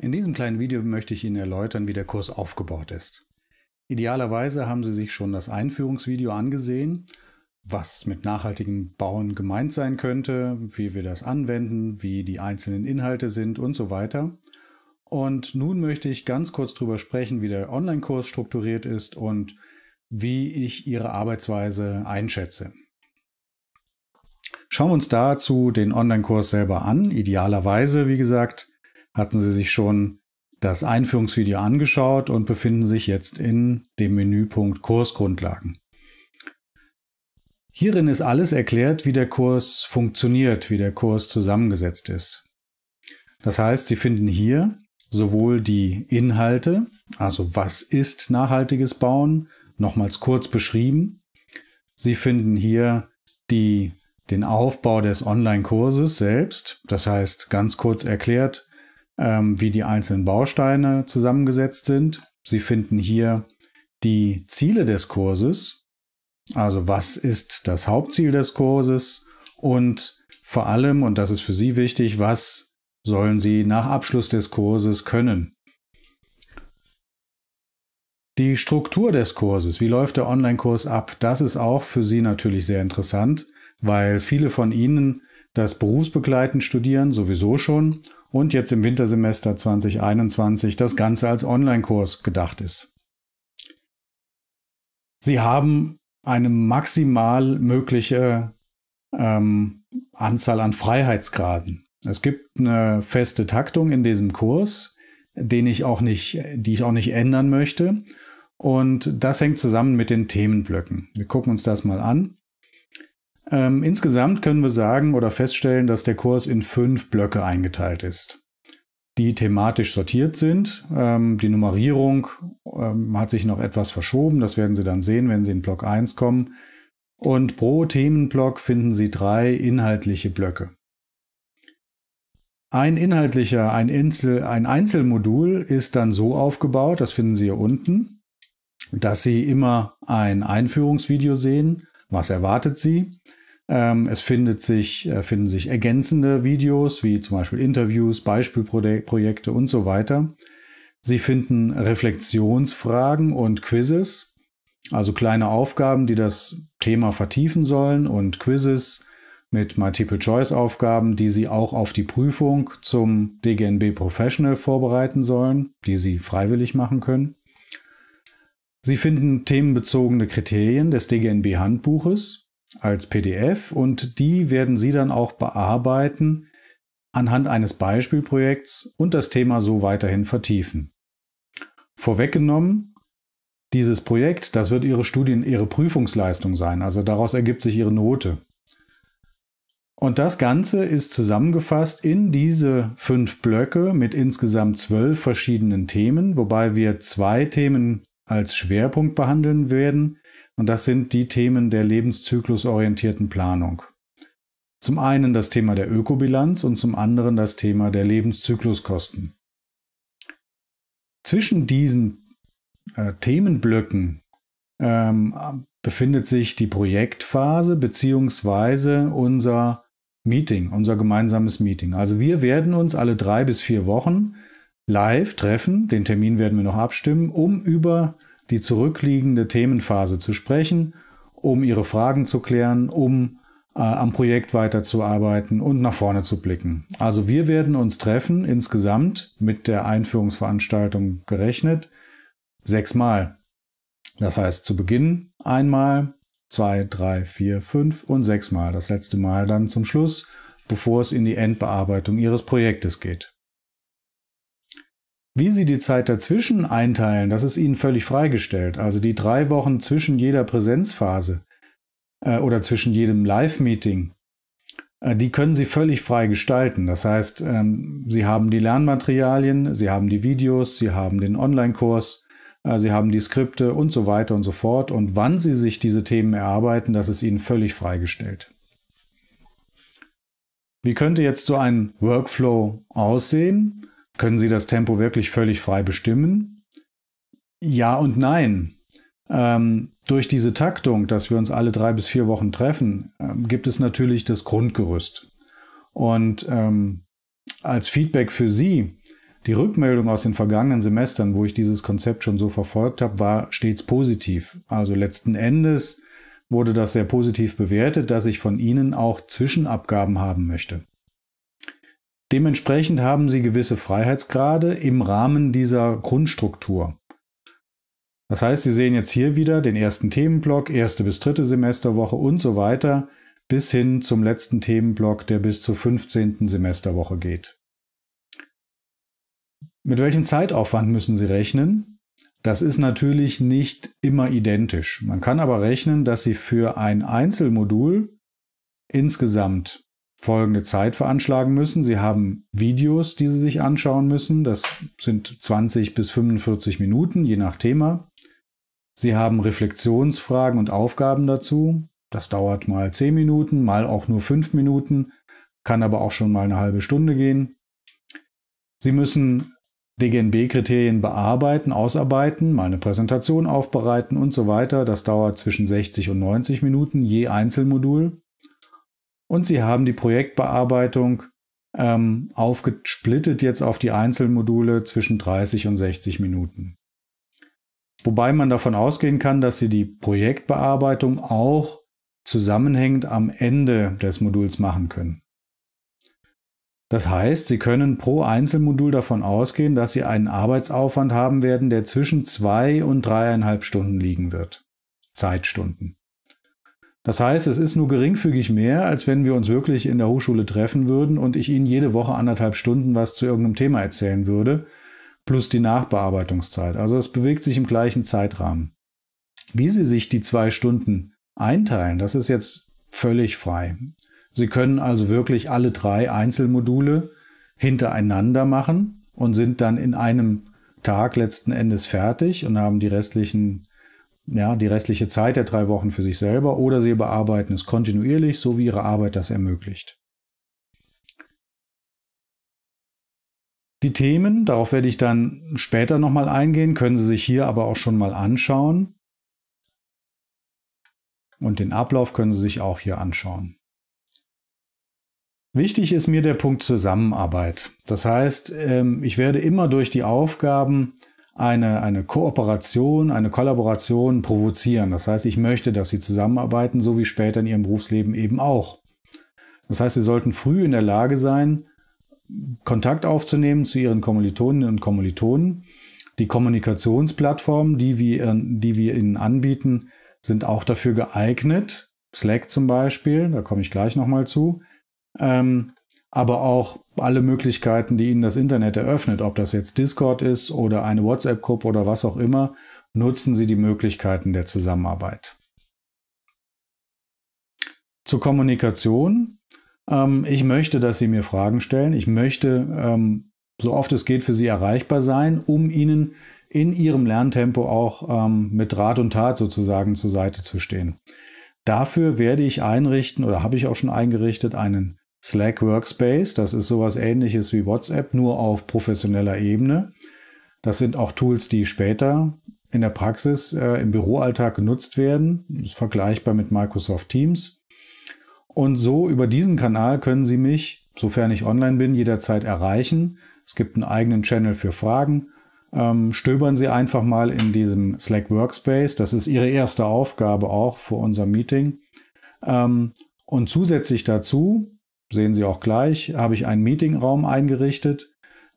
In diesem kleinen Video möchte ich Ihnen erläutern, wie der Kurs aufgebaut ist. Idealerweise haben Sie sich schon das Einführungsvideo angesehen, was mit nachhaltigem Bauen gemeint sein könnte, wie wir das anwenden, wie die einzelnen Inhalte sind und so weiter. Und nun möchte ich ganz kurz darüber sprechen, wie der Online-Kurs strukturiert ist und wie ich Ihre Arbeitsweise einschätze. Schauen wir uns dazu den Online-Kurs selber an. Idealerweise, wie gesagt, hatten Sie sich schon das Einführungsvideo angeschaut und befinden sich jetzt in dem Menüpunkt Kursgrundlagen. Hierin ist alles erklärt, wie der Kurs funktioniert, wie der Kurs zusammengesetzt ist. Das heißt, Sie finden hier sowohl die Inhalte, also was ist nachhaltiges Bauen, nochmals kurz beschrieben. Sie finden hier die, den Aufbau des Online-Kurses selbst, das heißt ganz kurz erklärt, ähm, wie die einzelnen Bausteine zusammengesetzt sind. Sie finden hier die Ziele des Kurses, also was ist das Hauptziel des Kurses und vor allem, und das ist für Sie wichtig, was sollen Sie nach Abschluss des Kurses können. Die Struktur des Kurses, wie läuft der Online-Kurs ab, das ist auch für Sie natürlich sehr interessant, weil viele von Ihnen das berufsbegleitend studieren, sowieso schon, und jetzt im Wintersemester 2021 das Ganze als Online-Kurs gedacht ist. Sie haben eine maximal mögliche ähm, Anzahl an Freiheitsgraden. Es gibt eine feste Taktung in diesem Kurs, den ich auch nicht, die ich auch nicht ändern möchte. Und das hängt zusammen mit den Themenblöcken. Wir gucken uns das mal an. Ähm, insgesamt können wir sagen oder feststellen, dass der Kurs in fünf Blöcke eingeteilt ist, die thematisch sortiert sind. Ähm, die Nummerierung ähm, hat sich noch etwas verschoben. Das werden Sie dann sehen, wenn Sie in Block 1 kommen. Und pro Themenblock finden Sie drei inhaltliche Blöcke. Ein inhaltlicher, ein, Einzel, ein Einzelmodul ist dann so aufgebaut, das finden Sie hier unten, dass Sie immer ein Einführungsvideo sehen, was erwartet Sie, ähm, es findet sich, äh, finden sich ergänzende Videos, wie zum Beispiel Interviews, Beispielprojekte und so weiter. Sie finden Reflexionsfragen und Quizzes, also kleine Aufgaben, die das Thema vertiefen sollen und Quizzes mit Multiple-Choice-Aufgaben, die Sie auch auf die Prüfung zum DGNB Professional vorbereiten sollen, die Sie freiwillig machen können. Sie finden themenbezogene Kriterien des DGNB Handbuches, als PDF und die werden Sie dann auch bearbeiten anhand eines Beispielprojekts und das Thema so weiterhin vertiefen. Vorweggenommen, dieses Projekt, das wird Ihre Studien, Ihre Prüfungsleistung sein, also daraus ergibt sich Ihre Note. Und das Ganze ist zusammengefasst in diese fünf Blöcke mit insgesamt zwölf verschiedenen Themen, wobei wir zwei Themen als Schwerpunkt behandeln werden, und das sind die Themen der lebenszyklusorientierten Planung. Zum einen das Thema der Ökobilanz und zum anderen das Thema der Lebenszykluskosten. Zwischen diesen äh, Themenblöcken ähm, befindet sich die Projektphase beziehungsweise unser Meeting, unser gemeinsames Meeting. Also wir werden uns alle drei bis vier Wochen live treffen, den Termin werden wir noch abstimmen, um über die zurückliegende Themenphase zu sprechen, um ihre Fragen zu klären, um äh, am Projekt weiterzuarbeiten und nach vorne zu blicken. Also wir werden uns treffen, insgesamt mit der Einführungsveranstaltung gerechnet, sechsmal. Das heißt, zu Beginn einmal, zwei, drei, vier, fünf und sechsmal. Das letzte Mal dann zum Schluss, bevor es in die Endbearbeitung Ihres Projektes geht. Wie Sie die Zeit dazwischen einteilen, das ist Ihnen völlig freigestellt. Also die drei Wochen zwischen jeder Präsenzphase äh, oder zwischen jedem Live-Meeting, äh, die können Sie völlig frei gestalten. Das heißt, ähm, Sie haben die Lernmaterialien, Sie haben die Videos, Sie haben den Online-Kurs, äh, Sie haben die Skripte und so weiter und so fort. Und wann Sie sich diese Themen erarbeiten, das ist Ihnen völlig freigestellt. Wie könnte jetzt so ein Workflow aussehen? Können Sie das Tempo wirklich völlig frei bestimmen? Ja und nein. Ähm, durch diese Taktung, dass wir uns alle drei bis vier Wochen treffen, ähm, gibt es natürlich das Grundgerüst. Und ähm, als Feedback für Sie, die Rückmeldung aus den vergangenen Semestern, wo ich dieses Konzept schon so verfolgt habe, war stets positiv. Also letzten Endes wurde das sehr positiv bewertet, dass ich von Ihnen auch Zwischenabgaben haben möchte. Dementsprechend haben sie gewisse Freiheitsgrade im Rahmen dieser Grundstruktur. Das heißt, Sie sehen jetzt hier wieder den ersten Themenblock, erste bis dritte Semesterwoche und so weiter, bis hin zum letzten Themenblock, der bis zur 15. Semesterwoche geht. Mit welchem Zeitaufwand müssen Sie rechnen? Das ist natürlich nicht immer identisch. Man kann aber rechnen, dass Sie für ein Einzelmodul insgesamt folgende Zeit veranschlagen müssen. Sie haben Videos, die Sie sich anschauen müssen. Das sind 20 bis 45 Minuten, je nach Thema. Sie haben Reflexionsfragen und Aufgaben dazu. Das dauert mal 10 Minuten, mal auch nur 5 Minuten, kann aber auch schon mal eine halbe Stunde gehen. Sie müssen DGNB-Kriterien bearbeiten, ausarbeiten, mal eine Präsentation aufbereiten und so weiter. Das dauert zwischen 60 und 90 Minuten je Einzelmodul. Und sie haben die Projektbearbeitung ähm, aufgesplittet jetzt auf die Einzelmodule zwischen 30 und 60 Minuten. Wobei man davon ausgehen kann, dass sie die Projektbearbeitung auch zusammenhängend am Ende des Moduls machen können. Das heißt, Sie können pro Einzelmodul davon ausgehen, dass Sie einen Arbeitsaufwand haben werden, der zwischen zwei und dreieinhalb Stunden liegen wird. Zeitstunden. Das heißt, es ist nur geringfügig mehr, als wenn wir uns wirklich in der Hochschule treffen würden und ich Ihnen jede Woche anderthalb Stunden was zu irgendeinem Thema erzählen würde, plus die Nachbearbeitungszeit. Also es bewegt sich im gleichen Zeitrahmen. Wie Sie sich die zwei Stunden einteilen, das ist jetzt völlig frei. Sie können also wirklich alle drei Einzelmodule hintereinander machen und sind dann in einem Tag letzten Endes fertig und haben die restlichen ja, die restliche Zeit der drei Wochen für sich selber oder sie bearbeiten es kontinuierlich, so wie ihre Arbeit das ermöglicht. Die Themen, darauf werde ich dann später nochmal eingehen, können Sie sich hier aber auch schon mal anschauen. Und den Ablauf können Sie sich auch hier anschauen. Wichtig ist mir der Punkt Zusammenarbeit. Das heißt, ähm, ich werde immer durch die Aufgaben eine, eine Kooperation, eine Kollaboration provozieren. Das heißt, ich möchte, dass sie zusammenarbeiten, so wie später in ihrem Berufsleben eben auch. Das heißt, sie sollten früh in der Lage sein, Kontakt aufzunehmen zu ihren Kommilitoninnen und Kommilitonen. Die Kommunikationsplattformen, die wir, die wir ihnen anbieten, sind auch dafür geeignet. Slack zum Beispiel, da komme ich gleich nochmal zu, ähm, aber auch alle Möglichkeiten, die Ihnen das Internet eröffnet, ob das jetzt Discord ist oder eine WhatsApp-Gruppe oder was auch immer, nutzen Sie die Möglichkeiten der Zusammenarbeit. Zur Kommunikation. Ähm, ich möchte, dass Sie mir Fragen stellen. Ich möchte, ähm, so oft es geht, für Sie erreichbar sein, um Ihnen in Ihrem Lerntempo auch ähm, mit Rat und Tat sozusagen zur Seite zu stehen. Dafür werde ich einrichten oder habe ich auch schon eingerichtet einen Slack Workspace. Das ist sowas ähnliches wie WhatsApp, nur auf professioneller Ebene. Das sind auch Tools, die später in der Praxis äh, im Büroalltag genutzt werden. Das ist vergleichbar mit Microsoft Teams. Und so über diesen Kanal können Sie mich, sofern ich online bin, jederzeit erreichen. Es gibt einen eigenen Channel für Fragen. Ähm, stöbern Sie einfach mal in diesem Slack Workspace. Das ist Ihre erste Aufgabe auch vor unserem Meeting. Ähm, und zusätzlich dazu sehen Sie auch gleich, habe ich einen Meetingraum eingerichtet,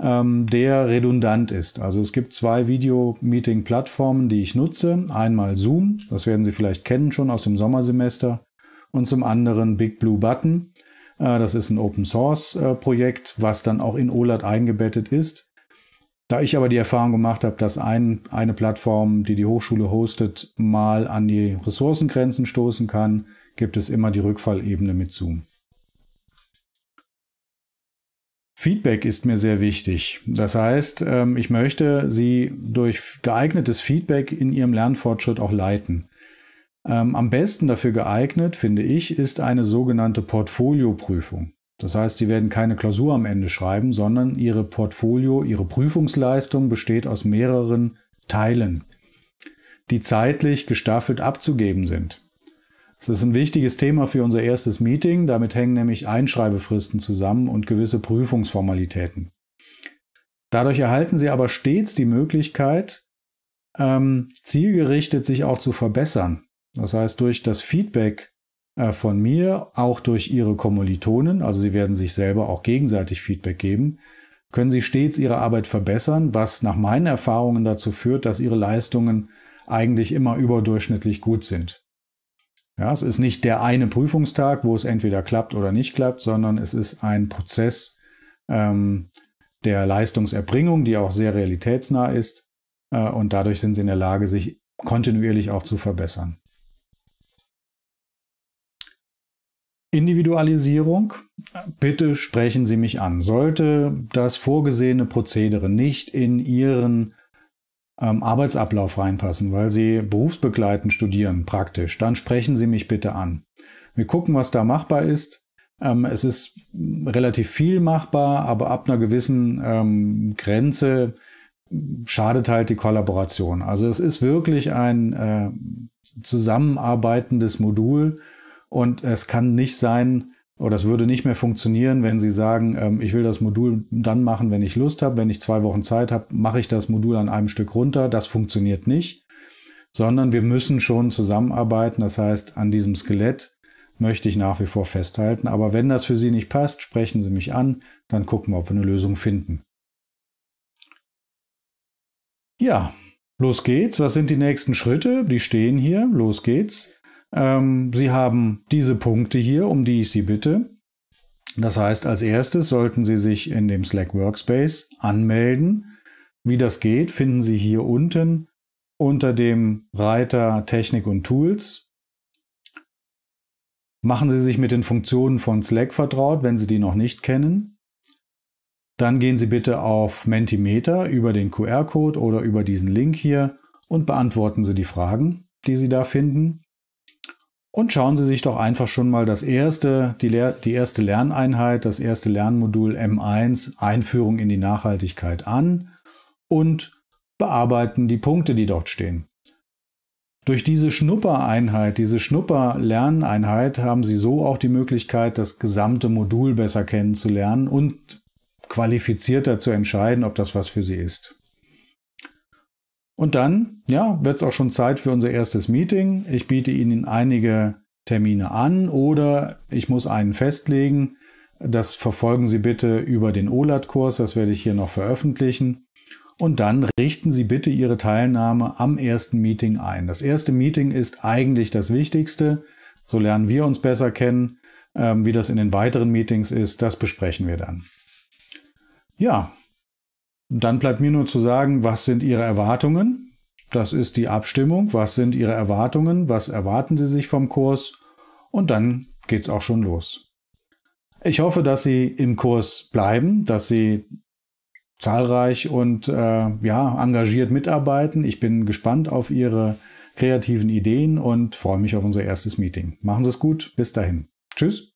ähm, der redundant ist. Also es gibt zwei Video-Meeting-Plattformen, die ich nutze. Einmal Zoom, das werden Sie vielleicht kennen schon aus dem Sommersemester, und zum anderen Big Blue Button. Äh, das ist ein Open-Source-Projekt, äh, was dann auch in OLAT eingebettet ist. Da ich aber die Erfahrung gemacht habe, dass ein, eine Plattform, die die Hochschule hostet, mal an die Ressourcengrenzen stoßen kann, gibt es immer die Rückfallebene mit Zoom. Feedback ist mir sehr wichtig. Das heißt, ähm, ich möchte Sie durch geeignetes Feedback in Ihrem Lernfortschritt auch leiten. Ähm, am besten dafür geeignet, finde ich, ist eine sogenannte Portfolioprüfung. Das heißt, Sie werden keine Klausur am Ende schreiben, sondern Ihre Portfolio, Ihre Prüfungsleistung besteht aus mehreren Teilen, die zeitlich gestaffelt abzugeben sind. Es ist ein wichtiges Thema für unser erstes Meeting. Damit hängen nämlich Einschreibefristen zusammen und gewisse Prüfungsformalitäten. Dadurch erhalten Sie aber stets die Möglichkeit, ähm, zielgerichtet sich auch zu verbessern. Das heißt, durch das Feedback äh, von mir, auch durch Ihre Kommilitonen, also Sie werden sich selber auch gegenseitig Feedback geben, können Sie stets Ihre Arbeit verbessern, was nach meinen Erfahrungen dazu führt, dass Ihre Leistungen eigentlich immer überdurchschnittlich gut sind. Ja, es ist nicht der eine Prüfungstag, wo es entweder klappt oder nicht klappt, sondern es ist ein Prozess ähm, der Leistungserbringung, die auch sehr realitätsnah ist. Äh, und dadurch sind sie in der Lage, sich kontinuierlich auch zu verbessern. Individualisierung. Bitte sprechen Sie mich an. Sollte das vorgesehene Prozedere nicht in Ihren ähm, Arbeitsablauf reinpassen, weil Sie berufsbegleitend studieren praktisch, dann sprechen Sie mich bitte an. Wir gucken, was da machbar ist. Ähm, es ist relativ viel machbar, aber ab einer gewissen ähm, Grenze schadet halt die Kollaboration. Also es ist wirklich ein äh, zusammenarbeitendes Modul und es kann nicht sein, oder es würde nicht mehr funktionieren, wenn Sie sagen, ähm, ich will das Modul dann machen, wenn ich Lust habe. Wenn ich zwei Wochen Zeit habe, mache ich das Modul an einem Stück runter. Das funktioniert nicht, sondern wir müssen schon zusammenarbeiten. Das heißt, an diesem Skelett möchte ich nach wie vor festhalten. Aber wenn das für Sie nicht passt, sprechen Sie mich an, dann gucken wir, ob wir eine Lösung finden. Ja, los geht's. Was sind die nächsten Schritte? Die stehen hier. Los geht's. Ähm, Sie haben diese Punkte hier, um die ich Sie bitte. Das heißt, als erstes sollten Sie sich in dem Slack Workspace anmelden. Wie das geht, finden Sie hier unten unter dem Reiter Technik und Tools. Machen Sie sich mit den Funktionen von Slack vertraut, wenn Sie die noch nicht kennen. Dann gehen Sie bitte auf Mentimeter über den QR-Code oder über diesen Link hier und beantworten Sie die Fragen, die Sie da finden. Und schauen Sie sich doch einfach schon mal das erste, die, Lehr die erste Lerneinheit, das erste Lernmodul M1 Einführung in die Nachhaltigkeit an und bearbeiten die Punkte, die dort stehen. Durch diese Schnuppereinheit, diese Schnupperlerneinheit haben Sie so auch die Möglichkeit, das gesamte Modul besser kennenzulernen und qualifizierter zu entscheiden, ob das was für Sie ist. Und dann, ja, wird es auch schon Zeit für unser erstes Meeting. Ich biete Ihnen einige Termine an oder ich muss einen festlegen. Das verfolgen Sie bitte über den OLAT-Kurs, das werde ich hier noch veröffentlichen. Und dann richten Sie bitte Ihre Teilnahme am ersten Meeting ein. Das erste Meeting ist eigentlich das Wichtigste. So lernen wir uns besser kennen. Ähm, wie das in den weiteren Meetings ist, das besprechen wir dann. Ja, dann bleibt mir nur zu sagen, was sind Ihre Erwartungen? Das ist die Abstimmung. Was sind Ihre Erwartungen? Was erwarten Sie sich vom Kurs? Und dann geht's auch schon los. Ich hoffe, dass Sie im Kurs bleiben, dass Sie zahlreich und äh, ja, engagiert mitarbeiten. Ich bin gespannt auf Ihre kreativen Ideen und freue mich auf unser erstes Meeting. Machen Sie es gut. Bis dahin. Tschüss.